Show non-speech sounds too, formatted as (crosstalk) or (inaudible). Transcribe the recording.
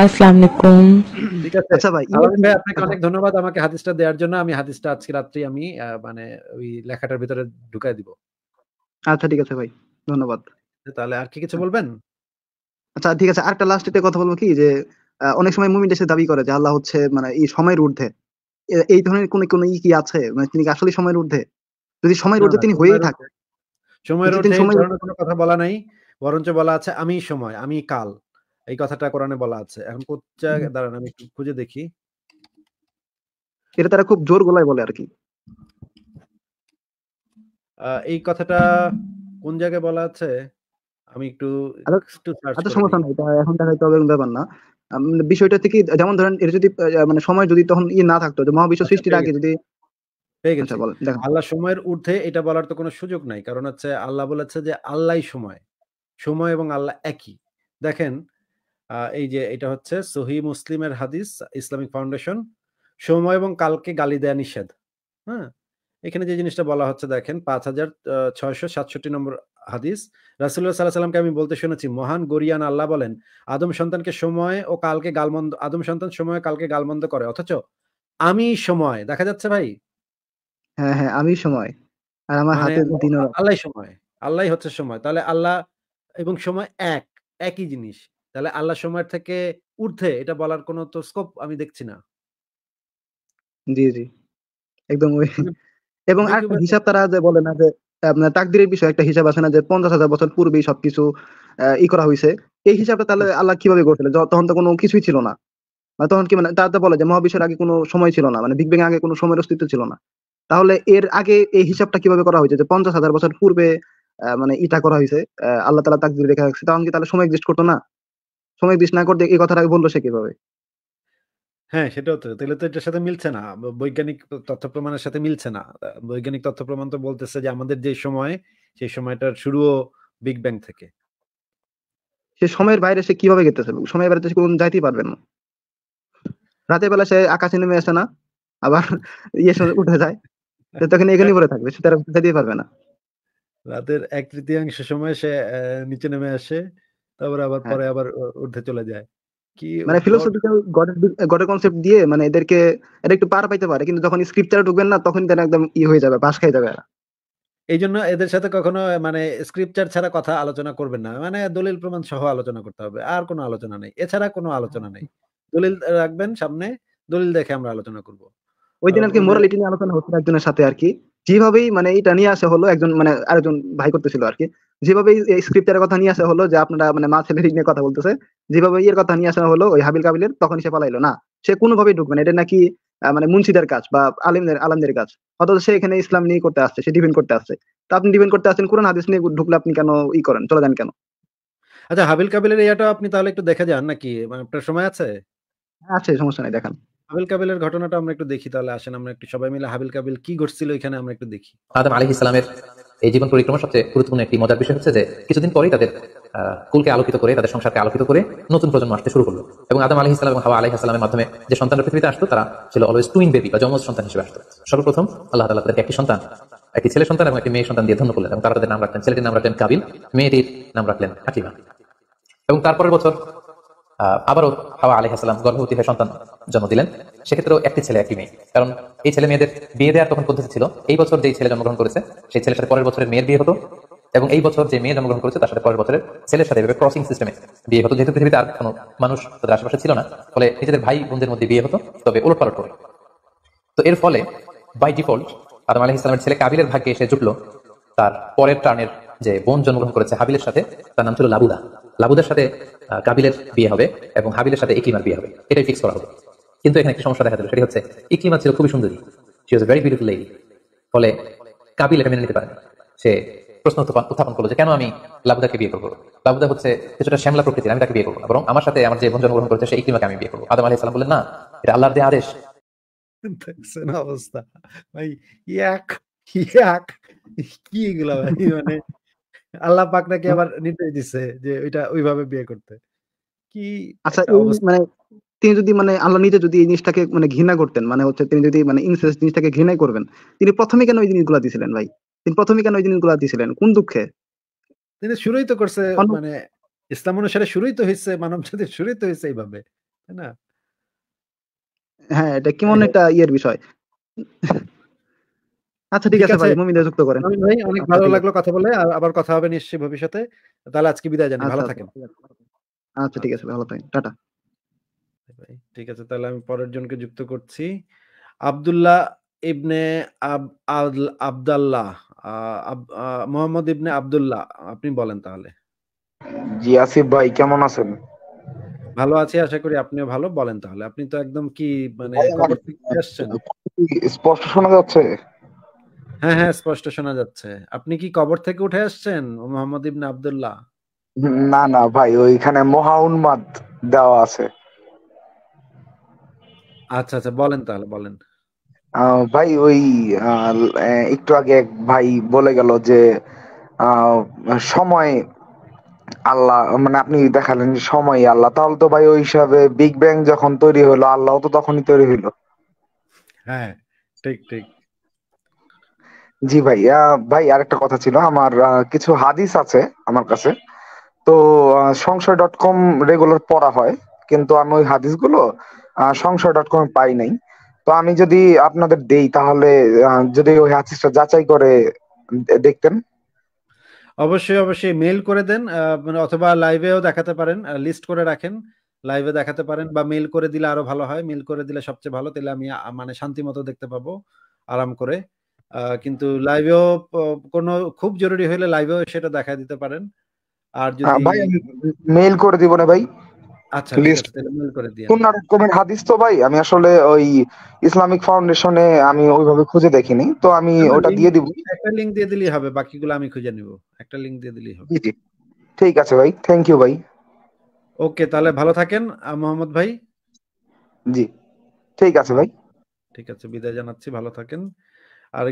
ঠিক আছে আচ্ছা ভাই ভাই আপনাকে আচ্ছা। অনেক ধন্যবাদ আমাকে হাদিসটা দেওয়ার জন্য আমি হাদিসটা আজকে রাত্রি আমি মানে ওই লেখাটার ভিতরে ঢুকায় দিব আচ্ছা ঠিক আছে ভাই ধন্যবাদ তাহলে আর কি কিছু বলবেন আচ্ছা ঠিক আছে আরেকটা কথা বলবো কি যে অনেক সময় মুমিন দাবি করে যে আল্লাহ হচ্ছে মানে এই সময়ের ঊর্ধ্বে এই ধরনের কোন কোন ই কি আছে মানে তিনি আসলে সময়ের ঊর্ধ্বে যদি সময়ের ঊর্ধ্বে তিনি হয়েই থাকেন সময়ের ঊর্ধ্বে কোনো কথা বলা নাই বরঞ্চ বলা আছে আমি সময় আমি কাল এই কথাটা কোরআনে বলা আছে এখন কোচ্চা দাঁড়ান আমি একটু খুঁজে দেখি এটা তারা খুব জোর গলায় বলে আর কি এই কথাটা কোন জায়গায় বলা আছে আমি একটু আচ্ছা সমস্যা নাই এখন দেখা তবে ব্যাপার না বিষয়টা থেকে যেমন ধরেন এর যদি মানে সময় যদি তখন ই ইয়ে না থাকতো যে মহাবিশ্ব আচ্ছা, সৃষ্টির আগে যদি পেয়ে আচ্ছা, গেছে বল আল্লাহ সময়ের ঊর্ধ্বে এটা বলার তো কোনো সুযোগ নাই কারণ হচ্ছে আল্লাহ বলেছে যে আল্লাহই সময় সময় এবং আল্লাহ একই দেখেন এই যে এটা হচ্ছে সহি মুসলিমের হাদিস ইসলামিক ফাউন্ডেশন সময় এবং কালকে গালি দেয়া নিষেধ হ্যাঁ এখানে যে জিনিসটা বলা হচ্ছে দেখেন পাঁচ হাজার ছয়শো সাতষট্টি নম্বর হাদিস রাসুল্লাহ সাল্লাহ সাল্লামকে আমি বলতে শুনেছি মহান গরিয়ান আল্লাহ বলেন আদম সন্তানকে সময় ও কালকে গালমন্দ আদম সন্তান সময় কালকে গালমন্দ করে অথচ আমি সময় দেখা যাচ্ছে ভাই হ্যাঁ হ্যাঁ আমি সময় আর আমার মানে হাতে আল্লাহ সময় আল্লাহ হচ্ছে সময় তাহলে আল্লাহ এবং সময় এক একই জিনিস তাহলে আল্লাহ সময়ের থেকে ঊর্ধ্বে এটা বলার কোনো তো স্কোপ আমি দেখছি না জি জি একদম ওই মানে (laughs) এবং একটা হিসাব তারা যে বলে না যে আপনার তাকদিরের বিষয় একটা হিসাব আছে না যে পঞ্চাশ হাজার বছর পূর্বেই সবকিছু ই করা হয়েছে এই হিসাবটা তাহলে আচ্ছা। আল্লাহ কিভাবে করছিল তখন তো কোনো কিছুই ছিল না মানে তখন কি মানে তারা তো বলে যে মহাবিশ্বের আগে কোনো সময় ছিল না মানে বিগ ব্যাং আগে কোনো সময়ের অস্তিত্ব ছিল না তাহলে এর আগে এই হিসাবটা কিভাবে করা হয়েছে যে পঞ্চাশ হাজার বছর পূর্বে মানে ইটা করা হয়েছে আহ আল্লাহ তালা তাকদির রেখা রাখছে তখন কি তাহলে সময় এক্সিস্ট করতো না সময় বিশ না করতে এই কথাটা বললো সে কিভাবে হ্যাঁ সেটাও তো তাহলে তো এটার সাথে মিলছে না বৈজ্ঞানিক তথ্য প্রমাণের সাথে মিলছে না বৈজ্ঞানিক তথ্য প্রমাণ তো বলতেছে যে আমাদের যে সময় সেই সময়টার শুরুও বিগ ব্যাং থেকে সে সময়ের বাইরে সে কিভাবে গেতেছে সময়ের বাইরে সে কোন যাইতেই পারবে না রাতের বেলা সে আকাশে নেমে আসে না আবার (laughs) ইয়ে সময় উঠে যায় তখন এখানেই পরে থাকবে সে তার যাইতেই পারবে না রাতের এক তৃতীয়াংশ সময় সে নিচে নেমে আসে তারপরে আবার হ্যাঁ। পরে আবার ঊর্ধ্বে চলে যায় কি মানে ফিলোসফিক্যাল কনসেপ্ট দিয়ে মানে এদেরকে এটা একটু পার পাইতে পারে কিন্তু যখন ঢুকবেন না তখন একদম ই হয়ে যাবে পাশ খাই যাবে এই জন্য এদের সাথে কখনো মানে স্ক্রিপচার ছাড়া কথা আলোচনা করবেন না মানে দলিল প্রমাণ সহ আলোচনা করতে হবে আর কোনো আলোচনা নেই এছাড়া কোনো আলোচনা নেই দলিল রাখবেন সামনে দলিল দেখে আমরা আলোচনা করব ওই দিন আর কি মোরালিটি নিয়ে আলোচনা হচ্ছিল একজনের সাথে আর কি যেভাবেই মানে এটা নিয়ে আসা হলো একজন মানে আরেকজন ভাই করতেছিল আর কি যেভাবে এই স্ক্রিপ্টের কথা নিয়ে আসা হলো যে আপনারা মানে মা ছেলে নিয়ে কথা বলতেছে যেভাবে ইয়ের কথা নিয়ে আসা হলো ওই হাবিল কাবিলের তখন সে পালাইলো না সে কোনোভাবেই ঢুকবে না এটা নাকি মানে মুন্সিদের কাজ বা আলিমদের আলামদের কাজ অথচ সে এখানে ইসলাম নিয়ে করতে আসছে সে ডিপেন্ড করতে আসছে তা আপনি ডিপেন্ড করতে আসছেন কোরআন হাদিস নিয়ে ঢুকলে আপনি কেন ই করেন চলে যান কেন আচ্ছা হাবিল কাবিলের ইয়াটা আপনি তাহলে একটু দেখে যান নাকি মানে আপনার সময় আছে আছে সমস্যা নাই দেখান হাবিল কাবিলের ঘটনাটা আমরা একটু দেখি তাহলে আসেন আমরা একটু সবাই মিলে হাবিল কাবিল কি ঘটছিল এখানে আমরা একটু দেখি আদম আলাইহিস সালামের এই জীবন পরিক্রমার সবচেয়ে গুরুত্বপূর্ণ একটি মজার বিষয় হচ্ছে যে কিছুদিন পরেই তাদের কুলকে আলোকিত করে তাদের সংসারকে আলোকিত করে নতুন প্রজন্ম আসতে শুরু করলো এবং আদম আলহি ইসলাম এবং হাওয়া আলহি ইসলামের মাধ্যমে যে সন্তানরা পৃথিবীতে আসতো তারা ছিল অলওয়েজ টুইন বেবি বা জমজ সন্তান হিসেবে আসতো সর্বপ্রথম আল্লাহ তালা তাদের একটি সন্তান একটি ছেলে সন্তান এবং একটি মেয়ে সন্তান দিয়ে ধন্য করলেন এবং তারা তাদের নাম রাখলেন ছেলেটির নাম রাখলেন কাবিল মেয়েটির নাম রাখলেন হাকিমা এবং তারপরের বছর আবারও হাওয়া আলহাম গর্ভবতী হয়ে সন্তান জন্ম দিলেন সেক্ষেত্রেও একটি ছেলে একটি মেয়ে কারণ এই ছেলে মেয়েদের বিয়ে দেওয়ার তখন পদ্ধতি ছিল এই বছর যেই ছেলে জন্মগ্রহণ করেছে সেই ছেলের সাথে পরের বছরের মেয়ের বিয়ে হতো এবং এই বছর যে মেয়ে জন্মগ্রহণ করেছে তার সাথে পরের বছরের ছেলের সাথে এভাবে ক্রসিং সিস্টেমে বিয়ে হতো যেহেতু পৃথিবীতে আর কোনো মানুষ তাদের আশেপাশে ছিল না ফলে নিজেদের ভাই বোনদের মধ্যে বিয়ে হতো তবে পালট করে তো এর ফলে বাই ডিফল্ট আদম আলহ ইসলামের ছেলে কাবিলের ভাগ্যে এসে জুটলো তার পরের টার্নের যে বোন জন্মগ্রহণ করেছে হাবিলের সাথে তার নাম ছিল লাবুদা লাবুদের সাথে কাবিলের বিয়ে হবে এবং হাবিলের সাথে ইকলিমার বিয়ে হবে এটাই ফিক্স করা হবে কিন্তু এখানে একটি সমস্যা দেখা দিল সেটি হচ্ছে ইকলিমা ছিল খুবই সুন্দরী she was very beautiful lady ফলে কাবিল এটা মেনে নিতে পারেনি সে প্রশ্ন উত্থাপন করলো যে কেন আমি লাবুদাকে বিয়ে করবো লাবুদা হচ্ছে কিছুটা শ্যামলা প্রকৃতি আমি তাকে বিয়ে করবো না বরং আমার সাথে আমার যে বোন জন্মগ্রহণ করেছে সেই ইকলিমাকে আমি বিয়ে করবো আদম আলি সালাম বললেন না এটা আল্লাহর দিয়ে আদেশ অবস্থা ভাই এক এক কি এগুলো ভাই মানে আল্লাহ পাক নাকি আবার নির্দেশ দিছে যে ওইটা ওইভাবে বিয়ে করতে কি আচ্ছা মানে তিনি যদি মানে আল্লাহ নিজে যদি এই জিনিসটাকে মানে ঘৃণা করতেন মানে হচ্ছে তিনি যদি মানে ইনসেস জিনিসটাকে ঘৃণাই করবেন তিনি প্রথমে কেন ওই জিনিসগুলো দিয়েছিলেন ভাই তিনি প্রথমে কেন ওই জিনিসগুলো দিয়েছিলেন কোন দুঃখে তিনি শুরুই তো করছে মানে ইসলাম অনুসারে শুরুই তো হয়েছে মানব জাতি শুরুই তো হয়েছে এইভাবে তাই না হ্যাঁ এটা কেমন হ্যাঁ। একটা ইয়ের বিষয় আচ্ছা ঠিক আছে ভাই মুমিন যুক্ত করেন ভাই অনেক ভালো লাগলো কথা বলে আর আবার কথা হবে নিশ্চয়ই ভবিষ্যতে তাহলে আজকে বিদায় জানাই আচ্ছা, আচ্ছা, ভালো থাকেন আচ্ছা ঠিক আচ্ছা। আছে ভালো থাকেন টাটা ঠিক আছে তাহলে আমি পরের জনকে যুক্ত করছি আব্দুল্লাহ ইবনে আবদাল্লাহ মোহাম্মদ ইবনে আবদুল্লাহ আপনি বলেন তাহলে জি আসিফ ভাই কেমন আছেন ভালো আছি আশা করি আপনিও ভালো বলেন তাহলে আপনি তো একদম কি মানে স্পষ্ট শোনা যাচ্ছে হ্যাঁ হ্যাঁ স্পষ্ট শোনা যাচ্ছে আপনি কি কবর থেকে উঠে আসছেন মোহাম্মদ ইবনে আব্দুল্লাহ না না ভাই ওইখানে মহা উন্মাদ দেওয়া আছে আচ্ছা আচ্ছা বলেন তাহলে বলেন ভাই ওই একটু আগে এক ভাই বলে গেল যে সময় আল্লাহ মানে আপনি দেখালেন সময় আল্লাহ তাহলে তো ভাই ওই হিসাবে বিগ ব্যাং যখন তৈরি হলো আল্লাহ তো তখনই তৈরি হইলো হ্যাঁ ঠিক ঠিক জি ভাই ভাই আরেকটা কথা ছিল আমার কিছু হাদিস আছে আমার কাছে তো সংশয় ডট কম রেগুলার পড়া হয় কিন্তু আমি ওই হাদিসগুলো সংশয় ডট কম পাই নাই তো আমি যদি আপনাদের দেই তাহলে যদি ওই হাদিসটা যাচাই করে দেখতেন অবশ্যই অবশ্যই মেল করে দেন মানে অথবা লাইভেও দেখাতে পারেন লিস্ট করে রাখেন লাইভে দেখাতে পারেন বা মেল করে দিলে আরো ভালো হয় মেল করে দিলে সবচেয়ে ভালো তাহলে আমি মানে শান্তি মতো দেখতে পাবো আরাম করে কিন্তু লাইভেও কোনো খুব জরুরি হলে লাইভেও সেটা দেখা দিতে পারেন আর যদি হ্যাঁ, ভাই মেইল করে দিব না ভাই আচ্ছা মেইল করে দিই কোন রকমের হাদিস তো ভাই আমি আসলে ওই ইসলামিক ফাউন্ডেশনে আমি ওইভাবে খুঁজে দেখিনি তো আমি ওটা দিয়ে দিব একটা লিংক দিয়ে দিলেই হবে বাকিগুলো আমি খুঁজে নিব একটা লিংক দিয়ে দিলেই হবে ঠিক আছে ভাই থ্যাংক ইউ ভাই ওকে তাহলে ভালো থাকেন মোহাম্মদ ভাই জি ঠিক আছে ভাই ঠিক আছে বিদায় জানাচ্ছি ভালো থাকেন আর